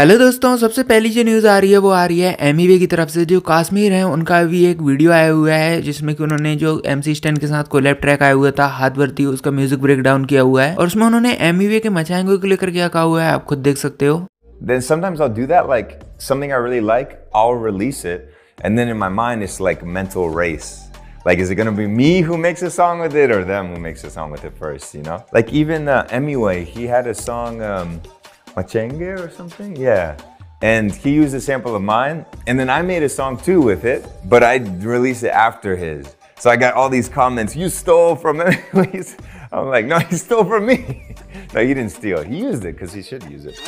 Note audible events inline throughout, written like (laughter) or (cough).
Hello दोस्तों सबसे पहली जो न्यूज़ आ रही है वो आ रही है एम की तरफ से जो काश्मीर हैं उनका भी एक वीडियो आया हुआ है जिसमें कि उन्होंने जो एम सी के साथ कोलेब ट्रैक आया हुआ था हाथ भरती उसका म्यूजिक ब्रेक डाउन किया हुआ है और उसमें उन्होंने एम के मचाएंगे को लेकर क्या कहा हुआ है आप खुद देख सकते हो Then sometimes I'll do that, like something I really like, I'll release it, and then in my mind it's like mental race. Like, is it gonna be me who makes a song with it or them who makes a song with it first, you know? Like, even uh, Emiway, he had a song, um, Machenge or something? Yeah. And he used a sample of mine, and then I made a song too with it, but I released it after his. So I got all these comments, you stole from him. (laughs) I'm like, no, he stole from me. (laughs) no, he didn't steal. He used it because he should use it.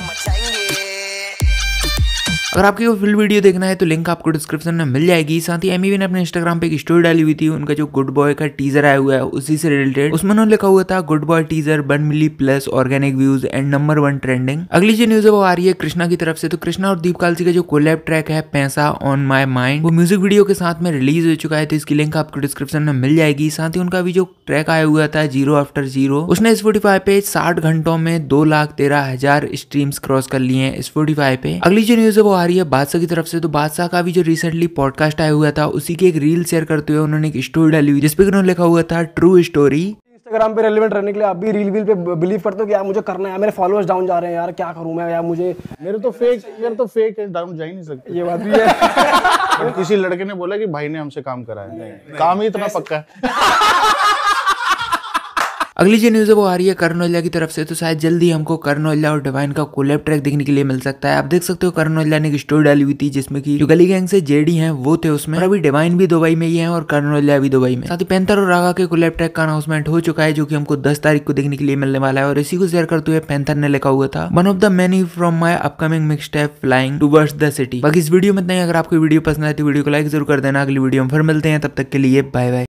अगर आपकी वो full video देखना है तो link आपको description में मिल जाएगी साथ ही एमी e ने अपने इंस्टाग्राम पे एक स्टोरी डाली हुई थी उनका जो गुड बॉय का टीजर आया हुआ है उसी से रिलेटेड उसमें उन्होंने लिखा हुआ था good boy teaser one million plus organic views and number one trending अगली जो न्यूज है वो आ रही है कृष्णा की तरफ से तो कृष्णा और दीपकालसी का जो कोलैब ट्रैक है पैसा ऑन माई माइंड वो म्यूजिक वीडियो के साथ में रिलीज हो चुका है तो इसकी लिंक आपको डिस्क्रिप्शन में मिल जाएगी साथ ही उनका भी जो ट्रैक आया हुआ था जीरो आफ्टर जीरो उसने स्पोटीफाई पे साठ घंटों में दो लाख तेरह हजार स्ट्रीम्स क्रॉस कर लिए हैं स्पोटीफाई पे अगली जो न्यूज है वो आ रही है बादशाह की तरफ से तो बादशाह का भी जो रिसेंटली पॉडकास्ट आया हुआ था उसी की एक रील शेयर करते हुए उन्होंने एक स्टोरी डाली हुई जिसपे उन्होंने लिखा हुआ था ट्रू स्टोरी इंस्टाग्राम पे रेलिवेंट रहने के लिए आप भी रील वील पे बिलीव करते हो कि यार मुझे करना है मेरे फॉलोअर्स डाउन जा रहे हैं यार क्या करूं मैं यार मुझे मेरे तो फेक मेरे तो फेक है डाउन जा ही नहीं सकते ये बात भी है (laughs) किसी लड़के ने बोला कि भाई ने हमसे काम कराया काम ही इतना पक्का है (laughs) अगली जो न्यूज़ है वो आ रही है करण ओजला की तरफ से तो शायद जल्दी हमको करण ओजला और डिवाइन का कोलैब ट्रैक देखने के लिए मिल सकता है आप देख सकते हो करण ओजला ने एक स्टोरी डाली हुई थी जिसमें की जो गली गैंग से जेडी हैं वो थे उसमें और अभी डिवाइन भी दुबई में ही है और करण ओजला भी दुबई में साथ ही पेंथर और रागा के कोलैब ट्रैक का अनाउंसमेंट हो चुका है जो कि हमको दस तारीख को देखने के लिए मिलने वाला है और इसी को शेयर करते हुए पेंथर ने लिखा हुआ था one of the many from my upcoming mix tape flying towards the city बाकी इस वीडियो में नहीं अगर आपको वीडियो पसंद आती तो वीडियो को लाइक जरूर कर देना अगली वीडियो में फिर मिलते हैं तब तक के लिए बाय बाय